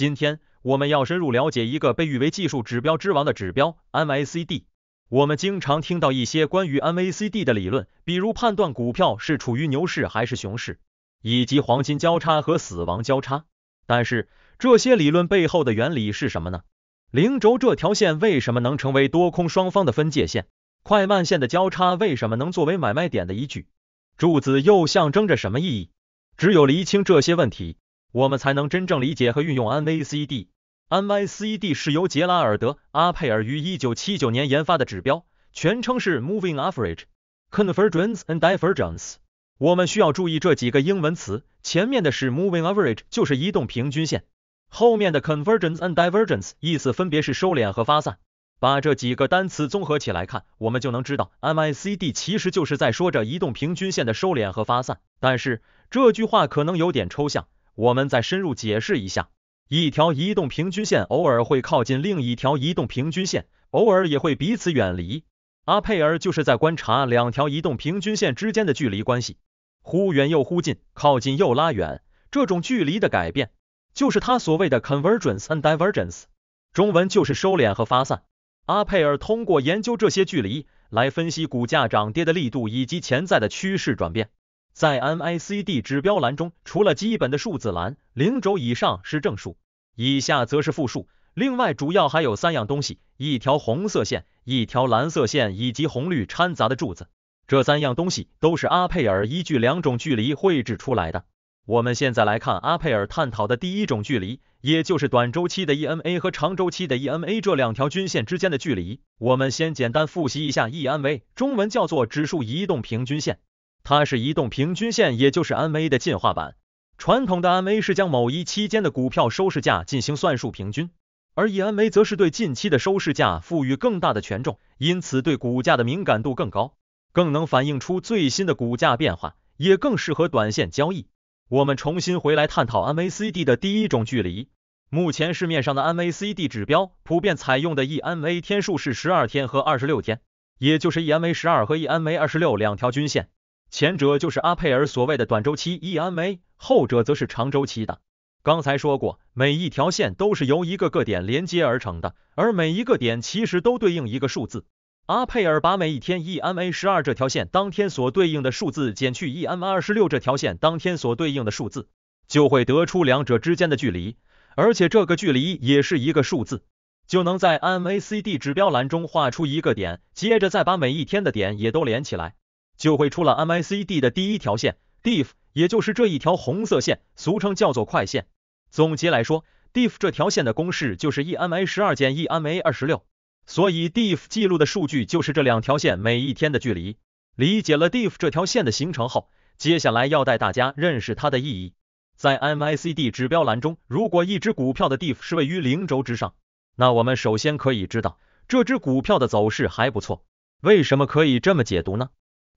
今天我们要深入了解一个被誉为技术指标之王的指标 MACD。我们经常听到一些关于 MACD 的理论，比如判断股票是处于牛市还是熊市，以及黄金交叉和死亡交叉。但是这些理论背后的原理是什么呢？零轴这条线为什么能成为多空双方的分界线？快慢线的交叉为什么能作为买卖点的依据？柱子又象征着什么意义？只有厘清这些问题。我们才能真正理解和运用 n v C D。n y C D 是由杰拉尔德·阿佩尔于一九七九年研发的指标，全称是 Moving Average Convergence and Divergence。我们需要注意这几个英文词，前面的是 Moving Average，就是移动平均线；后面的 Convergence and Divergence 意思分别是收敛和发散。把这几个单词综合起来看，我们就能知道 M I C D 其实就是在说着移动平均线的收敛和发散。但是这句话可能有点抽象。我们再深入解释一下，一条移动平均线偶尔会靠近另一条移动平均线，偶尔也会彼此远离。阿佩尔就是在观察两条移动平均线之间的距离关系，忽远又忽近，靠近又拉远，这种距离的改变，就是他所谓的 convergence and divergence，中文就是收敛和发散。阿佩尔通过研究这些距离，来分析股价涨跌的力度以及潜在的趋势转变。在 M I C D 指标栏中，除了基本的数字栏，零轴以上是正数，以下则是负数。另外，主要还有三样东西：一条红色线，一条蓝色线，以及红绿掺杂的柱子。这三样东西都是阿佩尔依据两种距离绘制出来的。我们现在来看阿佩尔探讨的第一种距离，也就是短周期的 E m A 和长周期的 E m A 这两条均线之间的距离。我们先简单复习一下 E m A，中文叫做指数移动平均线。它是移动平均线，也就是 MA 的进化版。传统的 MA 是将某一期间的股票收市价进行算术平均，而 EMA 则是对近期的收市价赋予更大的权重，因此对股价的敏感度更高，更能反映出最新的股价变化，也更适合短线交易。我们重新回来探讨 MACD 的第一种距离。目前市面上的 MACD 指标普遍采用的 EMA 天数是12天和26天，也就是 EMA12 和 EMA26 两条均线。前者就是阿佩尔所谓的短周期 EMA，后者则是长周期的。刚才说过，每一条线都是由一个个点连接而成的，而每一个点其实都对应一个数字。阿佩尔把每一天 EMA 十二这条线当天所对应的数字减去 EMA 二十六这条线当天所对应的数字，就会得出两者之间的距离，而且这个距离也是一个数字，就能在 MACD 指标栏中画出一个点，接着再把每一天的点也都连起来。就会出了 M I C D 的第一条线 d i f 也就是这一条红色线，俗称叫做快线。总结来说 d i f 这条线的公式就是 E M A 十二减 E M A 二十六，所以 d i f 记录的数据就是这两条线每一天的距离。理解了 d i f 这条线的形成后，接下来要带大家认识它的意义。在 M I C D 指标栏中，如果一只股票的 DIFF 是位于零轴之上，那我们首先可以知道这只股票的走势还不错。为什么可以这么解读呢？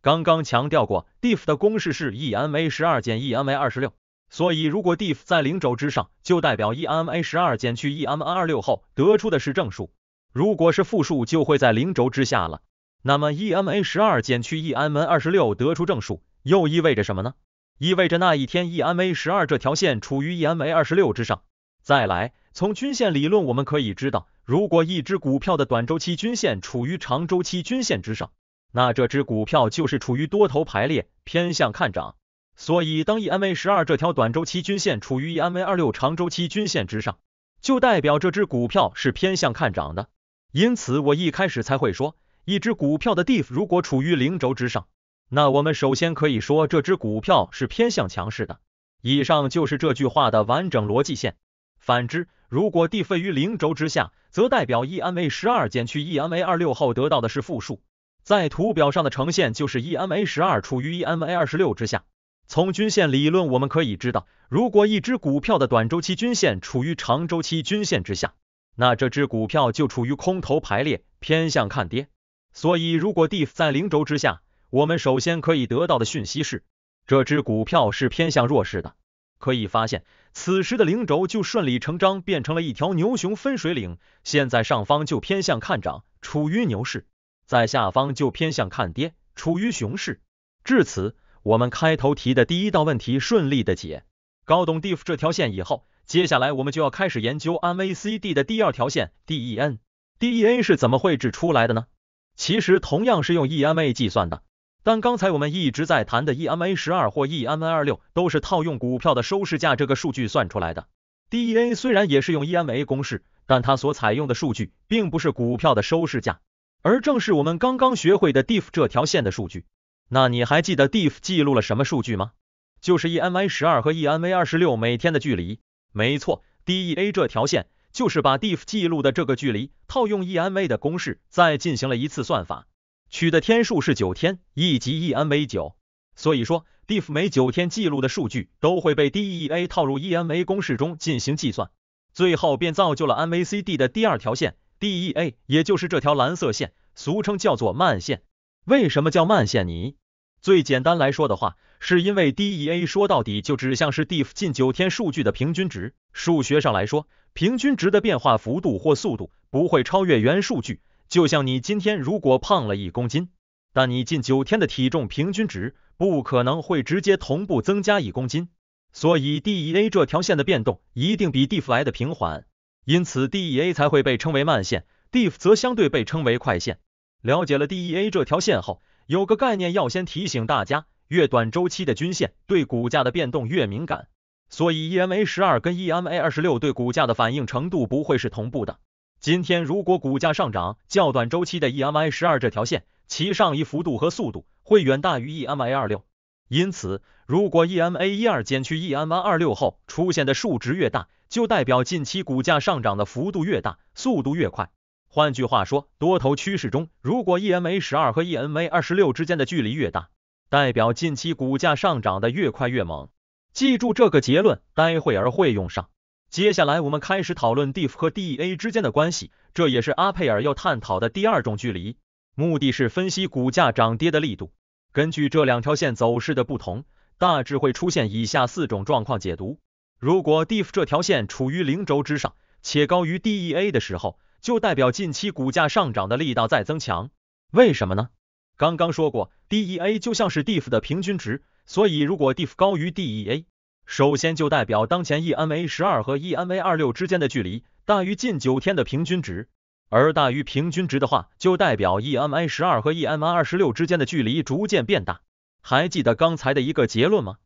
刚刚强调过，DIFF 的公式是 EMA12 减 EMA26，所以如果 DIFF 在零轴之上，就代表 EMA12 减去 EMA26 后得出的是正数；如果是负数，就会在零轴之下了。那么 EMA12 减去 EMA26 得出正数，又意味着什么呢？意味着那一天 EMA12 这条线处于 EMA26 之上。再来，从均线理论我们可以知道，如果一只股票的短周期均线处于长周期均线之上，那这只股票就是处于多头排列，偏向看涨。所以，当 EMA 十二这条短周期均线处于 EMA 二六长周期均线之上，就代表这只股票是偏向看涨的。因此，我一开始才会说，一只股票的 DIF 如果处于零轴之上，那我们首先可以说这只股票是偏向强势的。以上就是这句话的完整逻辑线。反之，如果 DIF 于零轴之下，则代表 EMA 十二减去 EMA 二六后得到的是负数。在图表上的呈现就是 EMA 十二处于 EMA 二十六之下。从均线理论我们可以知道，如果一只股票的短周期均线处于长周期均线之下，那这只股票就处于空头排列，偏向看跌。所以，如果 d i f 在零轴之下，我们首先可以得到的讯息是这只股票是偏向弱势的。可以发现，此时的零轴就顺理成章变成了一条牛熊分水岭，现在上方就偏向看涨，处于牛市。在下方就偏向看跌，处于熊市。至此，我们开头提的第一道问题顺利的解。搞懂 d i f 这条线以后，接下来我们就要开始研究 MACD 的第二条线 d e n DEA 是怎么绘制出来的呢？其实同样是用 EMA 计算的，但刚才我们一直在谈的 EMA 十二或 EMA 二六，都是套用股票的收市价这个数据算出来的。DEA 虽然也是用 EMA 公式，但它所采用的数据并不是股票的收市价。而正是我们刚刚学会的 d i f f 这条线的数据，那你还记得 d i f f 记录了什么数据吗？就是 EMA 十二和 EMA 二十六每天的距离。没错，DEA 这条线就是把 d e f f 记录的这个距离套用 EMA 的公式，再进行了一次算法，取的天数是九天，以及 EMA 九。所以说 d i f f 每九天记录的数据都会被 DEA 套入 EMA 公式中进行计算，最后便造就了 m a CD 的第二条线。DEA 也就是这条蓝色线，俗称叫做慢线。为什么叫慢线？你最简单来说的话，是因为 DEA 说到底就指向是 d i f 近九天数据的平均值。数学上来说，平均值的变化幅度或速度不会超越原数据。就像你今天如果胖了一公斤，但你近九天的体重平均值不可能会直接同步增加一公斤，所以 DEA 这条线的变动一定比 d i f 来的平缓。因此 DEA 才会被称为慢线，DEF 则相对被称为快线。了解了 DEA 这条线后，有个概念要先提醒大家：越短周期的均线对股价的变动越敏感。所以 EMA 十二跟 EMA 二十六对股价的反应程度不会是同步的。今天如果股价上涨，较短周期的 EMA 十二这条线，其上移幅度和速度会远大于 EMA 二6六。因此，如果 EMA 一二减去 EMA 二六后出现的数值越大，就代表近期股价上涨的幅度越大，速度越快。换句话说，多头趋势中，如果 EMA 十二和 EMA 二十六之间的距离越大，代表近期股价上涨的越快越猛。记住这个结论，待会儿会用上。接下来我们开始讨论 DIF 和 DEA 之间的关系，这也是阿佩尔要探讨的第二种距离，目的是分析股价涨跌的力度。根据这两条线走势的不同，大致会出现以下四种状况解读。如果 DIF 这条线处于零轴之上，且高于 DEA 的时候，就代表近期股价上涨的力道在增强。为什么呢？刚刚说过，DEA 就像是 DIF 的平均值，所以如果 DIF 高于 DEA，首先就代表当前 EMA 十二和 EMA 二6六之间的距离大于近九天的平均值。而大于平均值的话，就代表 EMA 十二和 EMA 二十六之间的距离逐渐变大。还记得刚才的一个结论吗？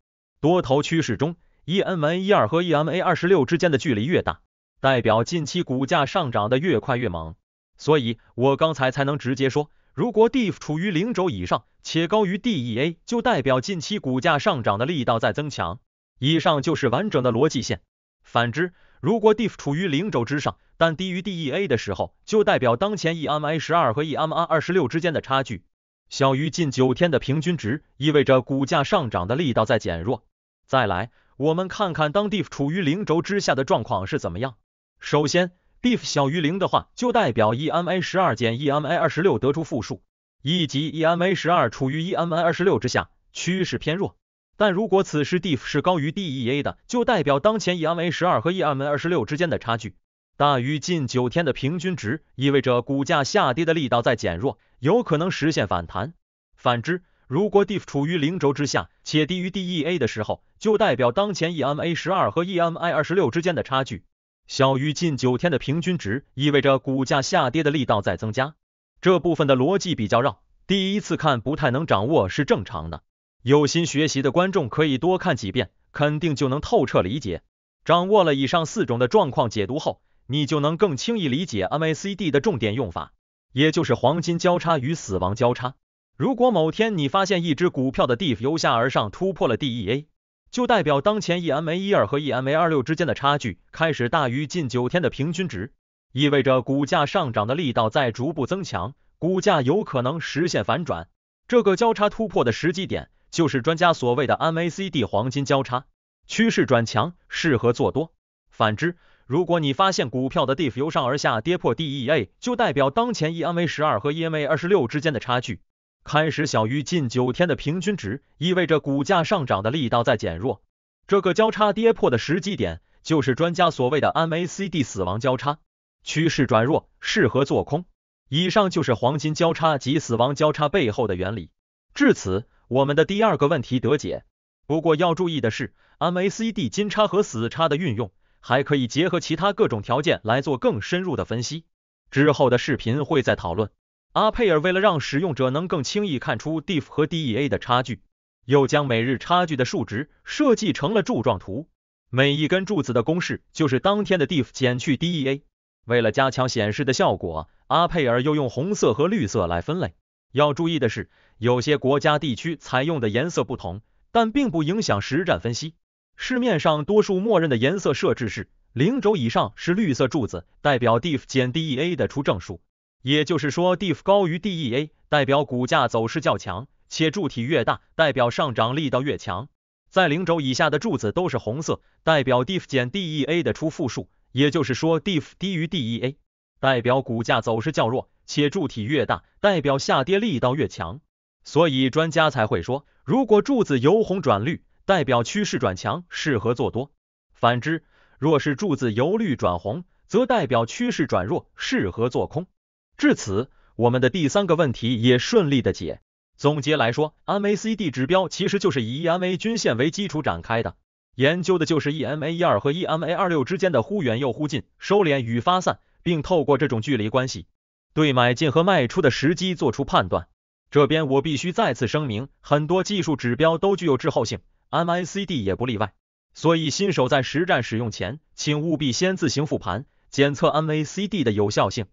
多头趋势中。EMA 12和 EMA 26之间的距离越大，代表近期股价上涨的越快越猛，所以我刚才才能直接说，如果 DIF 处于零轴以上且高于 DEA，就代表近期股价上涨的力道在增强。以上就是完整的逻辑线。反之，如果 DIF 处于零轴之上但低于 DEA 的时候，就代表当前 EMA 12和 EMA 26之间的差距小于近九天的平均值，意味着股价上涨的力道在减弱。再来。我们看看当 d i f 处于零轴之下的状况是怎么样。首先 d i f 小于零的话，就代表 EMA 十二减 EMA 二十六得出负数，以及 EMA 十二处于 EMA 二十六之下，趋势偏弱。但如果此时 d i f 是高于 DEA 的，就代表当前 EMA 十二和 EMA 二十六之间的差距大于近九天的平均值，意味着股价下跌的力道在减弱，有可能实现反弹。反之，如果 d i f 处于零轴之下且低于 DEA 的时候，就代表当前 EMA 十二和 EMA 二十六之间的差距小于近九天的平均值，意味着股价下跌的力道在增加。这部分的逻辑比较绕，第一次看不太能掌握是正常的。有心学习的观众可以多看几遍，肯定就能透彻理解。掌握了以上四种的状况解读后，你就能更轻易理解 MACD 的重点用法，也就是黄金交叉与死亡交叉。如果某天你发现一只股票的 DIF 由下而上突破了 DEA。就代表当前 EMA 一二和 EMA 二六之间的差距开始大于近九天的平均值，意味着股价上涨的力道在逐步增强，股价有可能实现反转。这个交叉突破的时机点，就是专家所谓的 MACD 黄金交叉，趋势转强，适合做多。反之，如果你发现股票的 Diff 由上而下跌破 DEA，就代表当前 EMA 十二和 EMA 二十六之间的差距。开始小于近九天的平均值，意味着股价上涨的力道在减弱。这个交叉跌破的时机点，就是专家所谓的 MACD 死亡交叉，趋势转弱，适合做空。以上就是黄金交叉及死亡交叉背后的原理。至此，我们的第二个问题得解。不过要注意的是，MACD 金叉和死叉的运用，还可以结合其他各种条件来做更深入的分析。之后的视频会再讨论。阿佩尔为了让使用者能更轻易看出 DIF 和 DEA 的差距，又将每日差距的数值设计成了柱状图，每一根柱子的公式就是当天的 DIF 减去 DEA。为了加强显示的效果，阿佩尔又用红色和绿色来分类。要注意的是，有些国家地区采用的颜色不同，但并不影响实战分析。市面上多数默认的颜色设置是，零轴以上是绿色柱子，代表 DIF 减 DEA 的出证数。也就是说 d i f 高于 DEA，代表股价走势较强，且柱体越大，代表上涨力道越强。在零轴以下的柱子都是红色，代表 d i f 减 DEA 的出负数，也就是说 d i f 低于 DEA，代表股价走势较弱，且柱体越大，代表下跌力道越强。所以专家才会说，如果柱子由红转绿，代表趋势转强，适合做多；反之，若是柱子由绿转红，则代表趋势转弱，适合做空。至此，我们的第三个问题也顺利的解。总结来说，MACD 指标其实就是以 EMA 均线为基础展开的，研究的就是 EMA 一二和 EMA 二六之间的忽远又忽近、收敛与发散，并透过这种距离关系，对买进和卖出的时机做出判断。这边我必须再次声明，很多技术指标都具有滞后性，MACD 也不例外。所以新手在实战使用前，请务必先自行复盘，检测 MACD 的有效性。